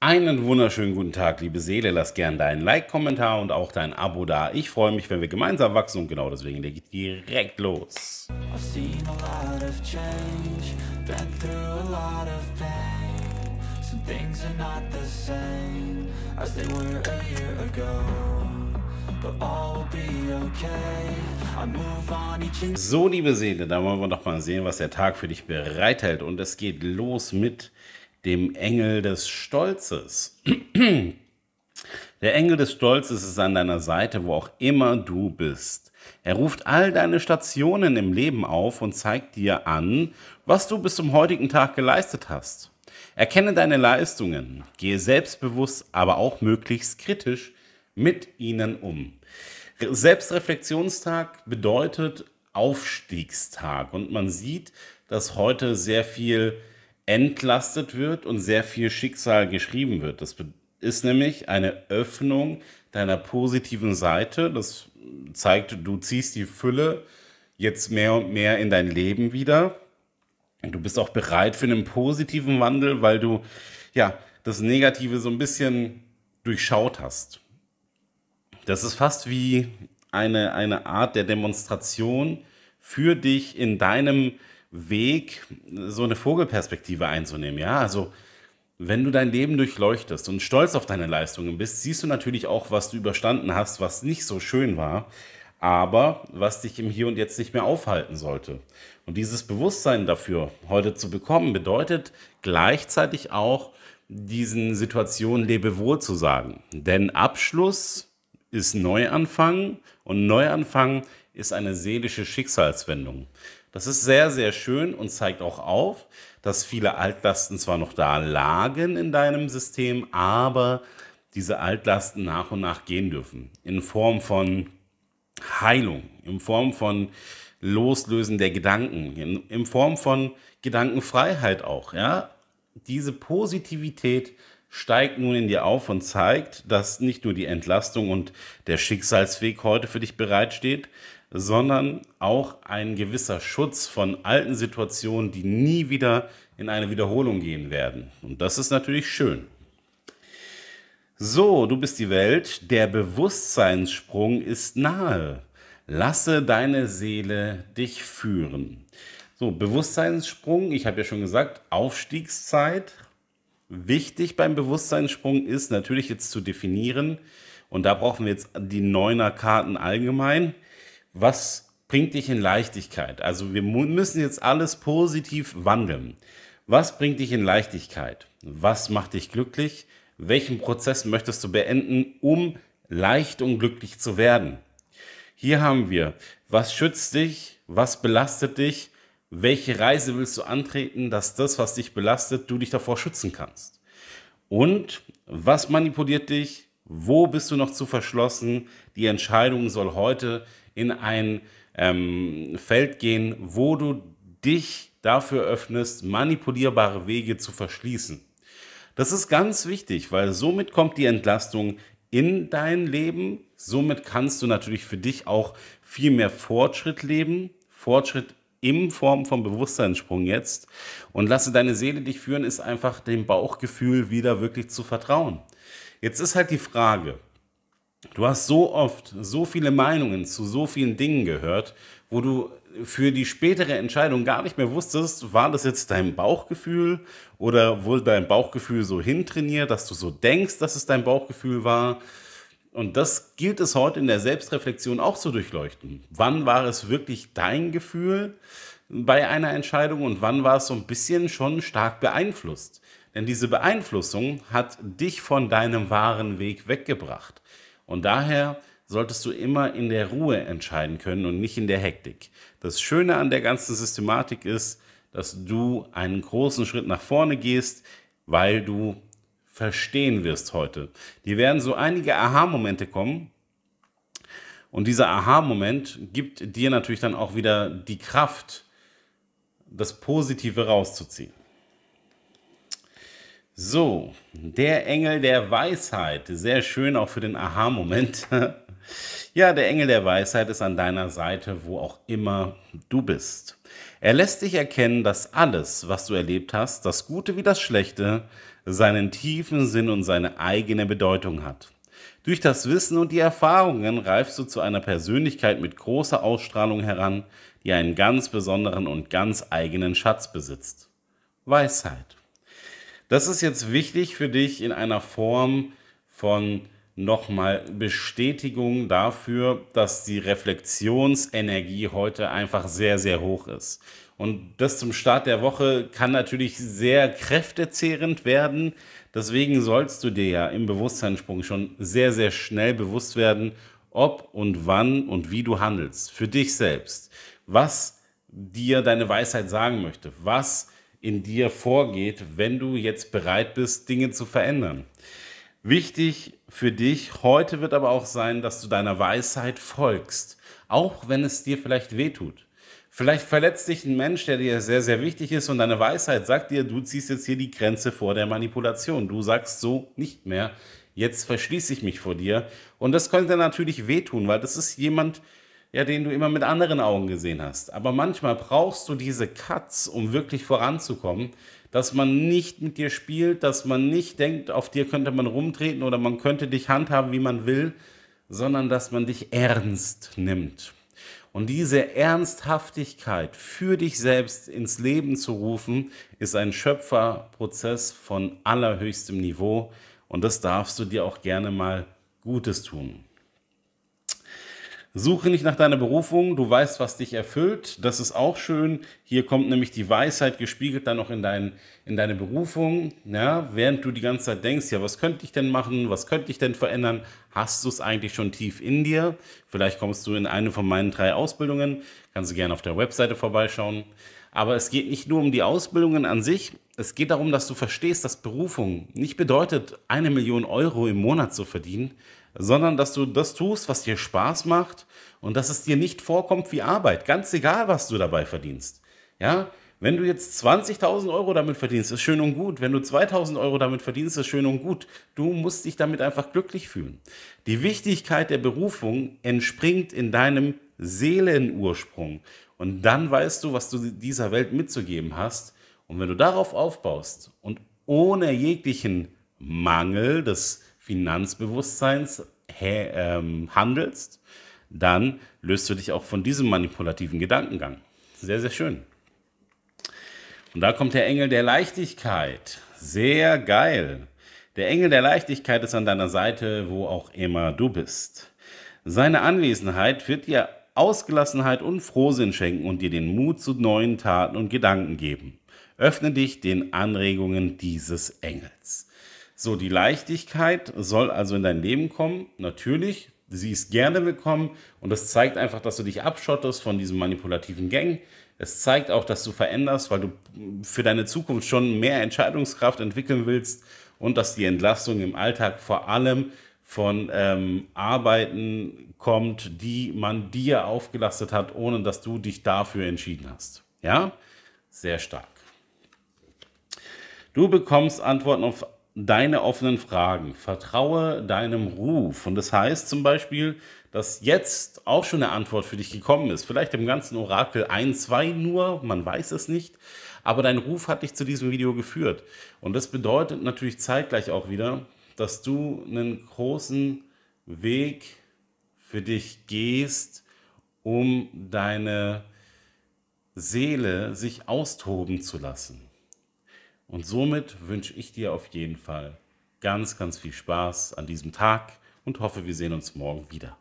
Einen wunderschönen guten Tag, liebe Seele. Lass gern deinen Like, Kommentar und auch dein Abo da. Ich freue mich, wenn wir gemeinsam wachsen und genau deswegen lege ich direkt los. so, liebe Seele, da wollen wir doch mal sehen, was der Tag für dich bereithält. Und es geht los mit dem Engel des Stolzes. Der Engel des Stolzes ist an deiner Seite, wo auch immer du bist. Er ruft all deine Stationen im Leben auf und zeigt dir an, was du bis zum heutigen Tag geleistet hast. Erkenne deine Leistungen, gehe selbstbewusst, aber auch möglichst kritisch mit ihnen um. Selbstreflexionstag bedeutet Aufstiegstag und man sieht, dass heute sehr viel entlastet wird und sehr viel Schicksal geschrieben wird. Das ist nämlich eine Öffnung deiner positiven Seite. Das zeigt, du ziehst die Fülle jetzt mehr und mehr in dein Leben wieder. Du bist auch bereit für einen positiven Wandel, weil du ja das Negative so ein bisschen durchschaut hast. Das ist fast wie eine, eine Art der Demonstration für dich in deinem Leben. Weg, so eine Vogelperspektive einzunehmen. Ja, also wenn du dein Leben durchleuchtest und stolz auf deine Leistungen bist, siehst du natürlich auch, was du überstanden hast, was nicht so schön war, aber was dich im Hier und Jetzt nicht mehr aufhalten sollte. Und dieses Bewusstsein dafür heute zu bekommen, bedeutet gleichzeitig auch, diesen Situationen Lebewohl zu sagen. Denn Abschluss ist Neuanfang und Neuanfang ist eine seelische Schicksalswendung. Das ist sehr, sehr schön und zeigt auch auf, dass viele Altlasten zwar noch da lagen in deinem System, aber diese Altlasten nach und nach gehen dürfen. In Form von Heilung, in Form von Loslösen der Gedanken, in, in Form von Gedankenfreiheit auch. Ja? Diese Positivität steigt nun in dir auf und zeigt, dass nicht nur die Entlastung und der Schicksalsweg heute für dich bereitsteht, sondern auch ein gewisser Schutz von alten Situationen, die nie wieder in eine Wiederholung gehen werden. Und das ist natürlich schön. So, du bist die Welt, der Bewusstseinssprung ist nahe. Lasse deine Seele dich führen. So, Bewusstseinssprung, ich habe ja schon gesagt, Aufstiegszeit. Wichtig beim Bewusstseinssprung ist natürlich jetzt zu definieren, und da brauchen wir jetzt die Neuner Karten allgemein was bringt dich in Leichtigkeit? Also wir müssen jetzt alles positiv wandeln. Was bringt dich in Leichtigkeit? Was macht dich glücklich? Welchen Prozess möchtest du beenden, um leicht und glücklich zu werden? Hier haben wir, was schützt dich? Was belastet dich? Welche Reise willst du antreten, dass das, was dich belastet, du dich davor schützen kannst? Und was manipuliert dich? Wo bist du noch zu verschlossen? Die Entscheidung soll heute in ein ähm, Feld gehen, wo du dich dafür öffnest, manipulierbare Wege zu verschließen. Das ist ganz wichtig, weil somit kommt die Entlastung in dein Leben. Somit kannst du natürlich für dich auch viel mehr Fortschritt leben. Fortschritt in Form von Bewusstseinssprung jetzt. Und lasse deine Seele dich führen, ist einfach dem Bauchgefühl wieder wirklich zu vertrauen. Jetzt ist halt die Frage, Du hast so oft so viele Meinungen zu so vielen Dingen gehört, wo du für die spätere Entscheidung gar nicht mehr wusstest, war das jetzt dein Bauchgefühl oder wurde dein Bauchgefühl so hintrainiert, dass du so denkst, dass es dein Bauchgefühl war. Und das gilt es heute in der Selbstreflexion auch zu durchleuchten. Wann war es wirklich dein Gefühl bei einer Entscheidung und wann war es so ein bisschen schon stark beeinflusst? Denn diese Beeinflussung hat dich von deinem wahren Weg weggebracht. Und daher solltest du immer in der Ruhe entscheiden können und nicht in der Hektik. Das Schöne an der ganzen Systematik ist, dass du einen großen Schritt nach vorne gehst, weil du verstehen wirst heute. Dir werden so einige Aha-Momente kommen. Und dieser Aha-Moment gibt dir natürlich dann auch wieder die Kraft, das Positive rauszuziehen. So, der Engel der Weisheit. Sehr schön auch für den Aha-Moment. Ja, der Engel der Weisheit ist an deiner Seite, wo auch immer du bist. Er lässt dich erkennen, dass alles, was du erlebt hast, das Gute wie das Schlechte, seinen tiefen Sinn und seine eigene Bedeutung hat. Durch das Wissen und die Erfahrungen reifst du zu einer Persönlichkeit mit großer Ausstrahlung heran, die einen ganz besonderen und ganz eigenen Schatz besitzt. Weisheit. Das ist jetzt wichtig für dich in einer Form von nochmal Bestätigung dafür, dass die Reflexionsenergie heute einfach sehr, sehr hoch ist. Und das zum Start der Woche kann natürlich sehr kräftezehrend werden. Deswegen sollst du dir ja im Bewusstseinssprung schon sehr, sehr schnell bewusst werden, ob und wann und wie du handelst. Für dich selbst. Was dir deine Weisheit sagen möchte. Was in dir vorgeht, wenn du jetzt bereit bist, Dinge zu verändern. Wichtig für dich heute wird aber auch sein, dass du deiner Weisheit folgst, auch wenn es dir vielleicht wehtut. Vielleicht verletzt dich ein Mensch, der dir sehr, sehr wichtig ist und deine Weisheit sagt dir, du ziehst jetzt hier die Grenze vor der Manipulation. Du sagst so nicht mehr, jetzt verschließe ich mich vor dir. Und das könnte natürlich wehtun, weil das ist jemand, der ja, den du immer mit anderen Augen gesehen hast. Aber manchmal brauchst du diese Cuts, um wirklich voranzukommen, dass man nicht mit dir spielt, dass man nicht denkt, auf dir könnte man rumtreten oder man könnte dich handhaben, wie man will, sondern dass man dich ernst nimmt. Und diese Ernsthaftigkeit für dich selbst ins Leben zu rufen, ist ein Schöpferprozess von allerhöchstem Niveau. Und das darfst du dir auch gerne mal Gutes tun. Suche nicht nach deiner Berufung, du weißt, was dich erfüllt. Das ist auch schön. Hier kommt nämlich die Weisheit gespiegelt dann auch in, dein, in deine Berufung. Ja, während du die ganze Zeit denkst, ja, was könnte ich denn machen, was könnte ich denn verändern, hast du es eigentlich schon tief in dir. Vielleicht kommst du in eine von meinen drei Ausbildungen. Kannst du gerne auf der Webseite vorbeischauen. Aber es geht nicht nur um die Ausbildungen an sich. Es geht darum, dass du verstehst, dass Berufung nicht bedeutet, eine Million Euro im Monat zu verdienen, sondern dass du das tust, was dir Spaß macht und dass es dir nicht vorkommt wie Arbeit, ganz egal, was du dabei verdienst. Ja, wenn du jetzt 20.000 Euro damit verdienst, ist schön und gut. Wenn du 2.000 Euro damit verdienst, ist schön und gut. Du musst dich damit einfach glücklich fühlen. Die Wichtigkeit der Berufung entspringt in deinem Seelenursprung. Und dann weißt du, was du dieser Welt mitzugeben hast. Und wenn du darauf aufbaust und ohne jeglichen Mangel des Finanzbewusstseins ähm, handelst, dann löst du dich auch von diesem manipulativen Gedankengang. Sehr, sehr schön. Und da kommt der Engel der Leichtigkeit. Sehr geil. Der Engel der Leichtigkeit ist an deiner Seite, wo auch immer du bist. Seine Anwesenheit wird dir Ausgelassenheit und Frohsinn schenken und dir den Mut zu neuen Taten und Gedanken geben. Öffne dich den Anregungen dieses Engels. So, die Leichtigkeit soll also in dein Leben kommen, natürlich. Sie ist gerne willkommen und das zeigt einfach, dass du dich abschottest von diesem manipulativen Gang. Es zeigt auch, dass du veränderst, weil du für deine Zukunft schon mehr Entscheidungskraft entwickeln willst und dass die Entlastung im Alltag vor allem von ähm, Arbeiten kommt, die man dir aufgelastet hat, ohne dass du dich dafür entschieden hast. Ja, sehr stark. Du bekommst Antworten auf deine offenen Fragen, vertraue deinem Ruf. Und das heißt zum Beispiel, dass jetzt auch schon eine Antwort für dich gekommen ist. Vielleicht im ganzen Orakel 1, 2 nur, man weiß es nicht. Aber dein Ruf hat dich zu diesem Video geführt. Und das bedeutet natürlich zeitgleich auch wieder, dass du einen großen Weg für dich gehst, um deine Seele sich austoben zu lassen. Und somit wünsche ich dir auf jeden Fall ganz, ganz viel Spaß an diesem Tag und hoffe, wir sehen uns morgen wieder.